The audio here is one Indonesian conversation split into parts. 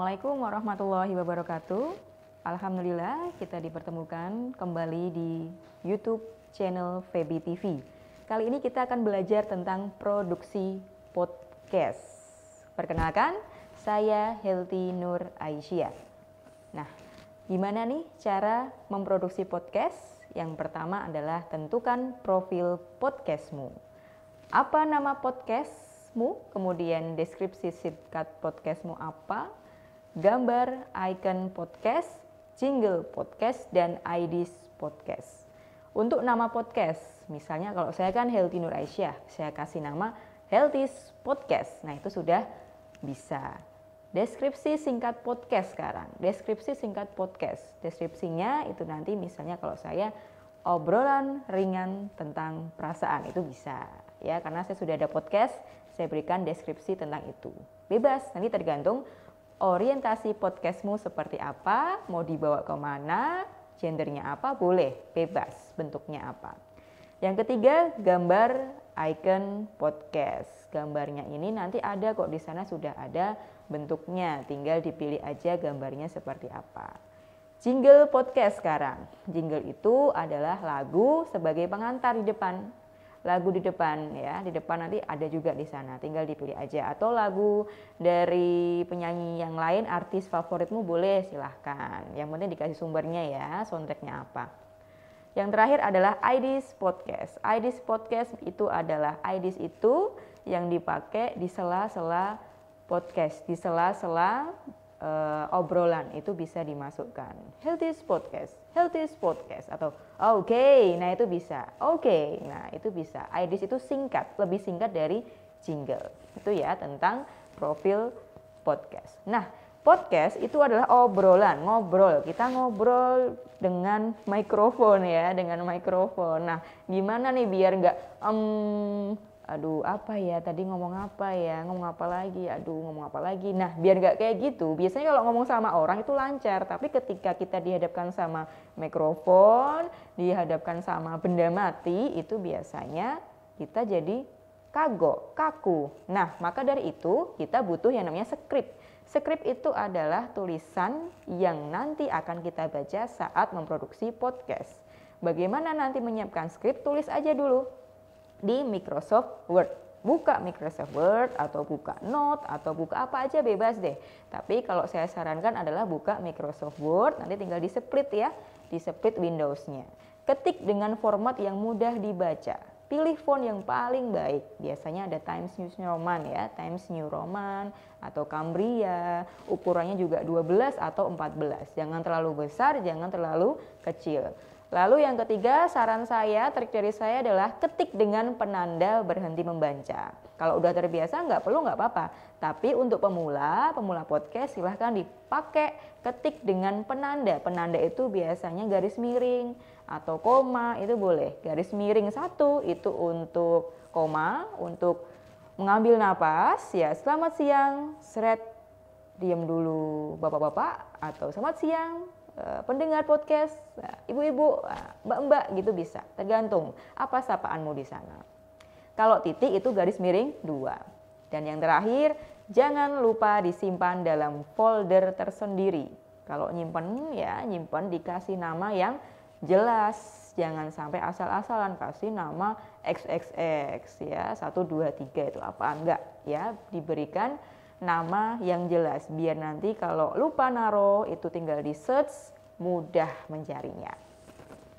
Assalamualaikum warahmatullahi wabarakatuh. Alhamdulillah kita dipertemukan kembali di YouTube channel Febi TV. Kali ini kita akan belajar tentang produksi podcast. Perkenalkan, saya Healthy Nur Aisyah. Nah, gimana nih cara memproduksi podcast? Yang pertama adalah tentukan profil podcastmu. Apa nama podcastmu? Kemudian deskripsi sitkat podcastmu apa? gambar, icon podcast, jingle podcast, dan IDs podcast. Untuk nama podcast, misalnya kalau saya kan Healthy Nur Aisyah, saya kasih nama Healthy Podcast. Nah itu sudah bisa. Deskripsi singkat podcast sekarang. Deskripsi singkat podcast. Deskripsinya itu nanti misalnya kalau saya obrolan ringan tentang perasaan itu bisa ya karena saya sudah ada podcast saya berikan deskripsi tentang itu. Bebas nanti tergantung orientasi podcastmu seperti apa, mau dibawa kemana, gendernya apa, boleh, bebas, bentuknya apa. Yang ketiga, gambar icon podcast. Gambarnya ini nanti ada kok di sana sudah ada bentuknya, tinggal dipilih aja gambarnya seperti apa. Jingle podcast sekarang. Jingle itu adalah lagu sebagai pengantar di depan lagu di depan ya, di depan nanti ada juga di sana, tinggal dipilih aja atau lagu dari penyanyi yang lain, artis favoritmu boleh silahkan. Yang penting dikasih sumbernya ya, soundtracknya apa. Yang terakhir adalah IDs podcast. IDs podcast itu adalah IDs itu yang dipakai di sela-sela podcast, di sela-sela uh, obrolan itu bisa dimasukkan. Healthy podcast, healthy podcast atau oke, okay, nah itu bisa. Oke, okay, nah itu bisa. IDs itu singkat, lebih singkat dari jingle. Itu ya tentang profil podcast. Nah, podcast itu adalah obrolan, ngobrol. Kita ngobrol dengan mikrofon ya, dengan mikrofon. Nah, gimana nih biar nggak um, aduh apa ya tadi ngomong apa ya ngomong apa lagi aduh ngomong apa lagi nah biar nggak kayak gitu biasanya kalau ngomong sama orang itu lancar tapi ketika kita dihadapkan sama mikrofon dihadapkan sama benda mati itu biasanya kita jadi kagok kaku nah maka dari itu kita butuh yang namanya skrip Skrip itu adalah tulisan yang nanti akan kita baca saat memproduksi podcast. Bagaimana nanti menyiapkan skrip? Tulis aja dulu di Microsoft Word. Buka Microsoft Word atau buka Note atau buka apa aja bebas deh. Tapi kalau saya sarankan adalah buka Microsoft Word, nanti tinggal di split ya, di split Windows-nya. Ketik dengan format yang mudah dibaca. Pilih font yang paling baik. Biasanya ada Times New Roman ya, Times New Roman atau Cambria. Ukurannya juga 12 atau 14. Jangan terlalu besar, jangan terlalu kecil. Lalu yang ketiga, saran saya, trik dari saya adalah ketik dengan penanda berhenti membaca. Kalau udah terbiasa nggak perlu nggak apa-apa. Tapi untuk pemula, pemula podcast silahkan dipakai ketik dengan penanda. Penanda itu biasanya garis miring atau koma itu boleh. Garis miring satu itu untuk koma, untuk mengambil napas. Ya selamat siang, seret, diam dulu bapak-bapak atau selamat siang, Eh, pendengar podcast, ibu-ibu, eh, mbak-mbak gitu bisa. Tergantung apa sapaanmu di sana. Kalau titik itu garis miring dua. Dan yang terakhir, jangan lupa disimpan dalam folder tersendiri. Kalau nyimpen ya nyimpen dikasih nama yang jelas. Jangan sampai asal-asalan kasih nama XXX ya tiga itu apa enggak ya diberikan nama yang jelas biar nanti kalau lupa naro itu tinggal di search mudah mencarinya.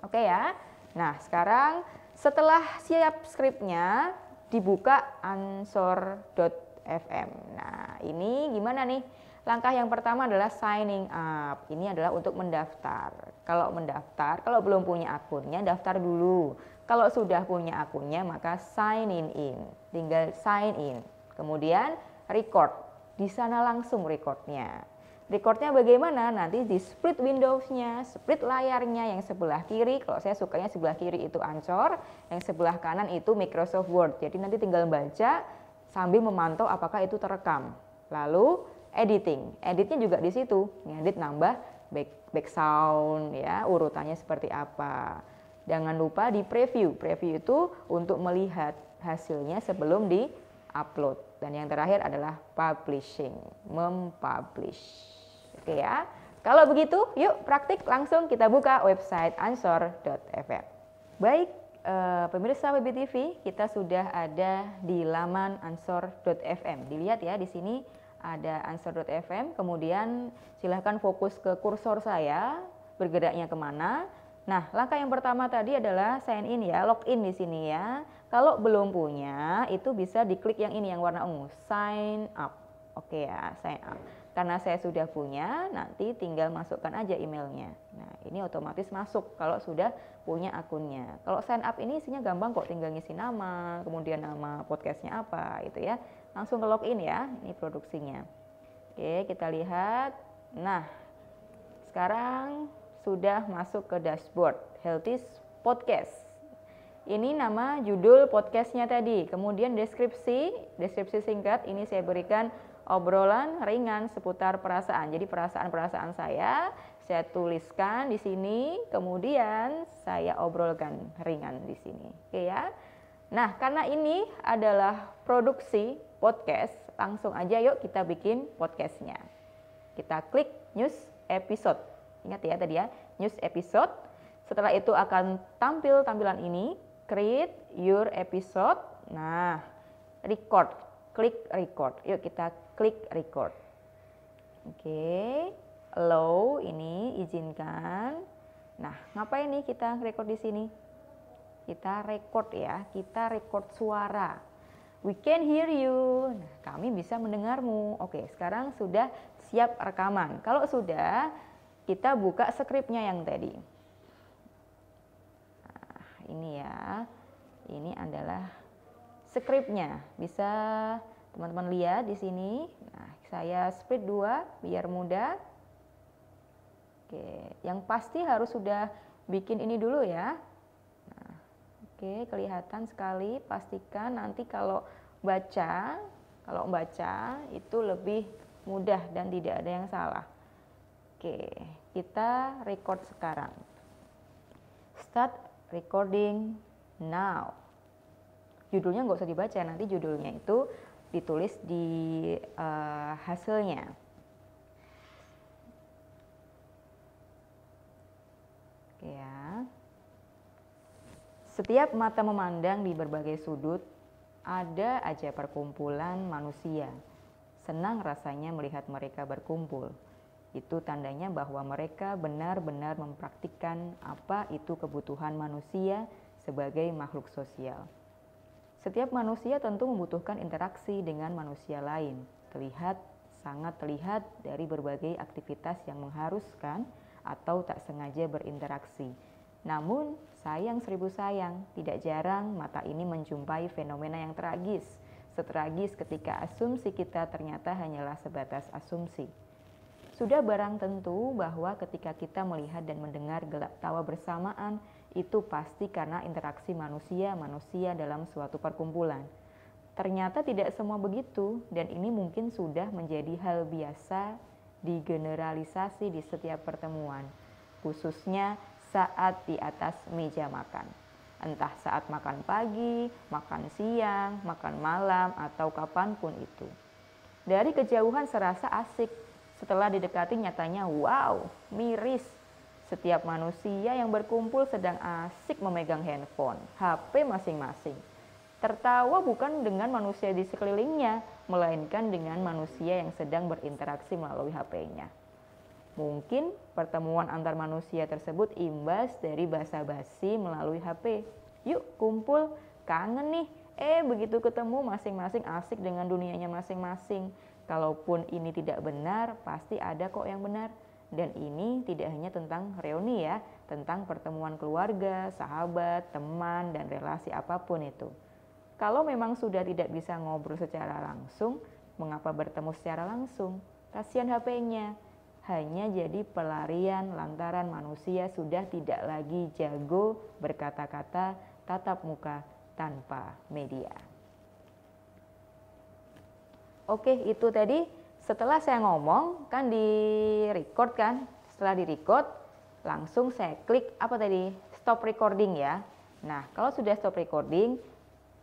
Oke ya. Nah, sekarang setelah siap skripnya dibuka ansor.fm. Nah, ini gimana nih? Langkah yang pertama adalah signing up. Ini adalah untuk mendaftar. Kalau mendaftar, kalau belum punya akunnya, daftar dulu. Kalau sudah punya akunnya, maka sign in in. Tinggal sign in. Kemudian record di sana langsung recordnya. Recordnya bagaimana? Nanti di split windows-nya, split layarnya yang sebelah kiri, kalau saya sukanya sebelah kiri itu Anchor, yang sebelah kanan itu Microsoft Word. Jadi nanti tinggal baca sambil memantau apakah itu terekam. Lalu editing, editnya juga di situ, ngedit nambah back, back sound ya, urutannya seperti apa. Jangan lupa di preview, preview itu untuk melihat hasilnya sebelum di upload. Dan yang terakhir adalah publishing, mempublish. Oke ya. Kalau begitu, yuk praktik langsung kita buka website ansor.fm. Baik, eh, pemirsa WBTV, kita sudah ada di laman ansor.fm. Dilihat ya di sini ada ansor.fm, kemudian silahkan fokus ke kursor saya, bergeraknya kemana, Nah, langkah yang pertama tadi adalah sign in ya, login di sini ya. Kalau belum punya, itu bisa diklik yang ini yang warna ungu, sign up. Oke ya, sign up. Karena saya sudah punya, nanti tinggal masukkan aja emailnya. Nah, ini otomatis masuk kalau sudah punya akunnya. Kalau sign up ini isinya gampang kok, tinggal ngisi nama, kemudian nama podcastnya apa, itu ya. Langsung ke login ya, ini produksinya. Oke, kita lihat. Nah, sekarang sudah masuk ke dashboard Healthy Podcast. Ini nama judul podcastnya tadi. Kemudian deskripsi, deskripsi singkat ini saya berikan obrolan ringan seputar perasaan. Jadi perasaan-perasaan saya saya tuliskan di sini, kemudian saya obrolkan ringan di sini. Oke ya. Nah, karena ini adalah produksi podcast, langsung aja yuk kita bikin podcastnya. Kita klik news episode. Ingat ya tadi ya, news episode. Setelah itu akan tampil tampilan ini, create your episode. Nah, record. Klik record. Yuk kita klik record. Oke. Okay. Allow ini izinkan. Nah, ngapain nih kita record di sini? Kita record ya, kita record suara. We can hear you. Nah, kami bisa mendengarmu. Oke, sekarang sudah siap rekaman. Kalau sudah, kita buka skripnya yang tadi. Nah, ini ya, ini adalah skripnya. Bisa teman-teman lihat di sini. Nah, saya split dua biar mudah. Oke, yang pasti harus sudah bikin ini dulu ya. Nah, oke, kelihatan sekali. Pastikan nanti kalau baca, kalau baca itu lebih mudah dan tidak ada yang salah. Oke. Kita record sekarang. Start recording now. Judulnya nggak usah dibaca, nanti judulnya itu ditulis di uh, hasilnya. Ya. Setiap mata memandang di berbagai sudut, ada aja perkumpulan manusia. Senang rasanya melihat mereka berkumpul itu tandanya bahwa mereka benar-benar mempraktikkan apa itu kebutuhan manusia sebagai makhluk sosial. Setiap manusia tentu membutuhkan interaksi dengan manusia lain, terlihat sangat terlihat dari berbagai aktivitas yang mengharuskan atau tak sengaja berinteraksi. Namun, sayang seribu sayang, tidak jarang mata ini menjumpai fenomena yang tragis, setragis ketika asumsi kita ternyata hanyalah sebatas asumsi. Sudah barang tentu bahwa ketika kita melihat dan mendengar gelap tawa bersamaan, itu pasti karena interaksi manusia-manusia dalam suatu perkumpulan. Ternyata tidak semua begitu, dan ini mungkin sudah menjadi hal biasa digeneralisasi di setiap pertemuan, khususnya saat di atas meja makan. Entah saat makan pagi, makan siang, makan malam, atau kapanpun itu. Dari kejauhan serasa asik, setelah didekati nyatanya wow, miris. Setiap manusia yang berkumpul sedang asik memegang handphone, HP masing-masing. Tertawa bukan dengan manusia di sekelilingnya, melainkan dengan manusia yang sedang berinteraksi melalui HP-nya. Mungkin pertemuan antar manusia tersebut imbas dari basa-basi melalui HP. Yuk kumpul, kangen nih. Eh begitu ketemu masing-masing asik dengan dunianya masing-masing Kalaupun ini tidak benar, pasti ada kok yang benar. Dan ini tidak hanya tentang reuni ya, tentang pertemuan keluarga, sahabat, teman, dan relasi apapun itu. Kalau memang sudah tidak bisa ngobrol secara langsung, mengapa bertemu secara langsung? Kasihan HP-nya. Hanya jadi pelarian lantaran manusia sudah tidak lagi jago berkata-kata tatap muka tanpa media. Oke, itu tadi setelah saya ngomong kan di record kan. Setelah di record langsung saya klik apa tadi? Stop recording ya. Nah, kalau sudah stop recording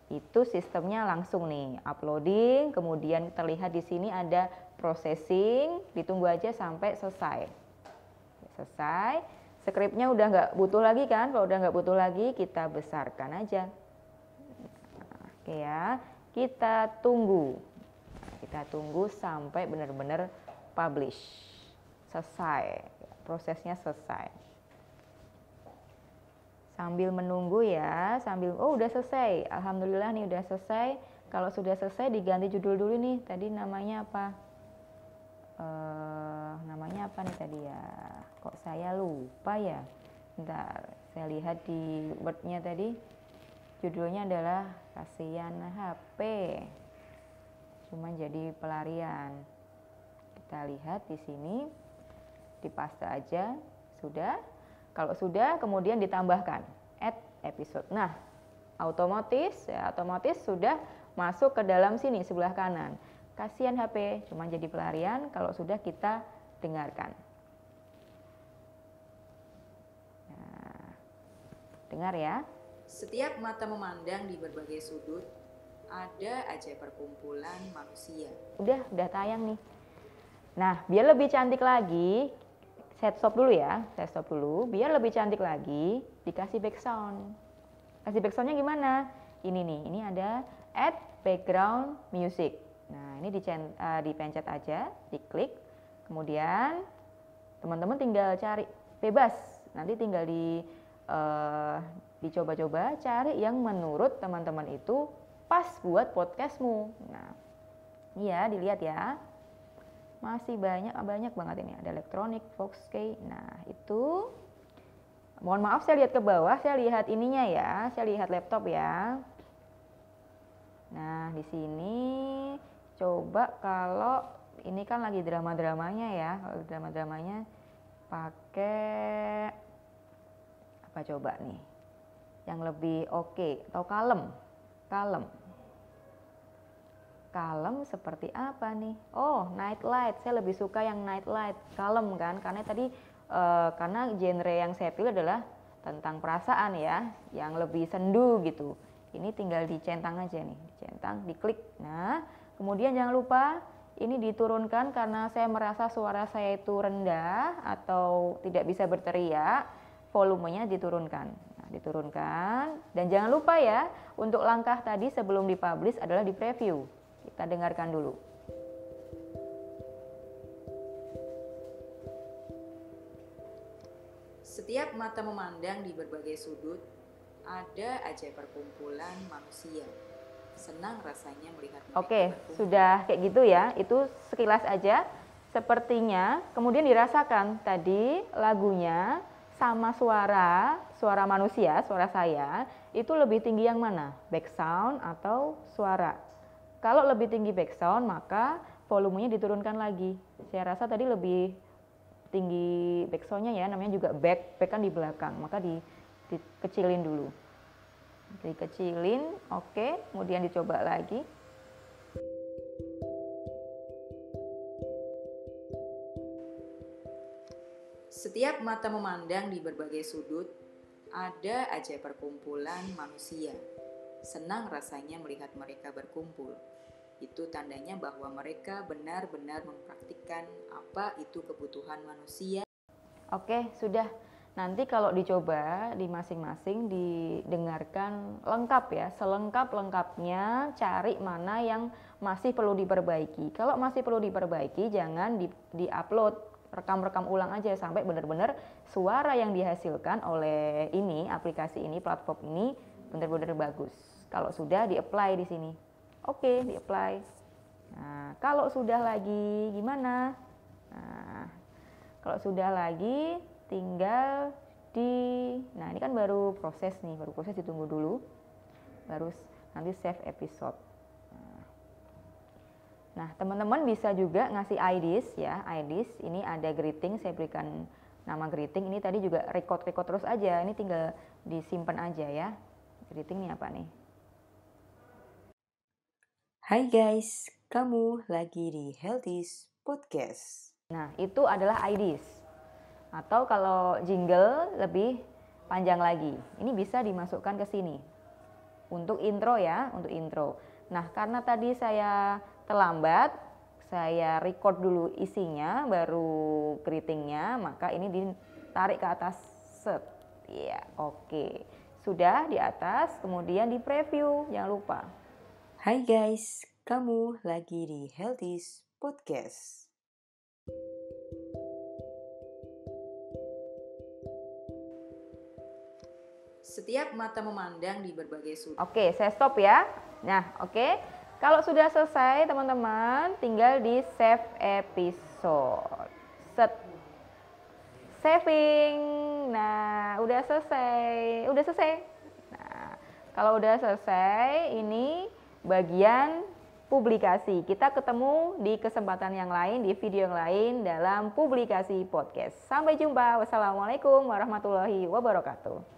itu sistemnya langsung nih uploading, kemudian terlihat di sini ada processing, ditunggu aja sampai selesai. Selesai, skripnya udah nggak butuh lagi kan? Kalau udah nggak butuh lagi, kita besarkan aja. Oke ya, kita tunggu. Kita tunggu sampai benar-benar publish. Selesai, prosesnya selesai. Sambil menunggu ya, sambil oh udah selesai. Alhamdulillah nih udah selesai. Kalau sudah selesai diganti judul dulu nih. Tadi namanya apa? Uh, namanya apa nih tadi ya? Kok saya lupa ya? ntar saya lihat di wordnya tadi. Judulnya adalah kasihan HP cuma jadi pelarian kita lihat di sini dipaste aja sudah kalau sudah kemudian ditambahkan add episode nah otomatis ya, otomatis sudah masuk ke dalam sini sebelah kanan kasihan HP cuma jadi pelarian kalau sudah kita dengarkan nah, dengar ya setiap mata memandang di berbagai sudut ada aja perkumpulan manusia. Udah, udah tayang nih. Nah, biar lebih cantik lagi, set stop dulu ya, set stop dulu. Biar lebih cantik lagi, dikasih background. Kasih backgroundnya gimana? Ini nih, ini ada add background music. Nah, ini dicen, uh, dipencet aja, diklik. Kemudian teman-teman tinggal cari bebas. Nanti tinggal di uh, dicoba-coba cari yang menurut teman-teman itu pas buat podcastmu. Nah, iya dilihat ya. Masih banyak banyak banget ini ada elektronik, Foxkey. Nah, itu mohon maaf saya lihat ke bawah, saya lihat ininya ya, saya lihat laptop ya. Nah, di sini coba kalau ini kan lagi drama-dramanya ya, kalau drama-dramanya pakai apa coba nih? Yang lebih oke okay, atau kalem? kalem. Kalem seperti apa nih? Oh, night light. Saya lebih suka yang night light. Kalem kan? Karena tadi e, karena genre yang saya pilih adalah tentang perasaan ya, yang lebih sendu gitu. Ini tinggal dicentang aja nih, dicentang, diklik. Nah, kemudian jangan lupa ini diturunkan karena saya merasa suara saya itu rendah atau tidak bisa berteriak, volumenya diturunkan diturunkan. Dan jangan lupa ya, untuk langkah tadi sebelum dipublish adalah di preview. Kita dengarkan dulu. Setiap mata memandang di berbagai sudut, ada aja perkumpulan manusia. Senang rasanya melihat Oke, sudah kayak gitu ya. Itu sekilas aja sepertinya kemudian dirasakan tadi lagunya sama suara, suara manusia, suara saya, itu lebih tinggi yang mana? Back sound atau suara? Kalau lebih tinggi back sound, maka volumenya diturunkan lagi. Saya rasa tadi lebih tinggi back soundnya ya, namanya juga back, back kan di belakang, maka di, dikecilin dulu. Dikecilin, oke, kemudian dicoba lagi. Setiap mata memandang di berbagai sudut, ada aja perkumpulan manusia. Senang rasanya melihat mereka berkumpul. Itu tandanya bahwa mereka benar-benar mempraktikkan apa itu kebutuhan manusia. Oke, sudah. Nanti kalau dicoba di masing-masing didengarkan lengkap ya, selengkap-lengkapnya cari mana yang masih perlu diperbaiki. Kalau masih perlu diperbaiki jangan di, di-upload rekam-rekam ulang aja sampai benar-benar suara yang dihasilkan oleh ini aplikasi ini platform ini benar-benar bagus. Kalau sudah di-apply di sini. Oke, okay, di-apply. Nah, kalau sudah lagi gimana? Nah, kalau sudah lagi tinggal di Nah, ini kan baru proses nih, baru proses ditunggu dulu. Baru nanti save episode. Nah, teman-teman bisa juga ngasih IDs ya, IDs. Ini ada greeting, saya berikan nama greeting. Ini tadi juga record-record terus aja. Ini tinggal disimpan aja ya. Greeting ini apa nih? Hai guys, kamu lagi di Healthy's Podcast. Nah, itu adalah IDs. Atau kalau jingle lebih panjang lagi. Ini bisa dimasukkan ke sini. Untuk intro ya, untuk intro. Nah, karena tadi saya terlambat saya record dulu isinya baru greetingnya maka ini ditarik ke atas set ya oke okay. sudah di atas kemudian di preview jangan lupa Hai guys kamu lagi di Healthy's Podcast Setiap mata memandang di berbagai sudut. Oke, okay, saya stop ya. Nah, oke. Okay. Kalau sudah selesai teman-teman, tinggal di save episode. Set. Saving. Nah, udah selesai. Udah selesai. Nah, kalau udah selesai, ini bagian publikasi. Kita ketemu di kesempatan yang lain, di video yang lain dalam publikasi podcast. Sampai jumpa. Wassalamualaikum warahmatullahi wabarakatuh.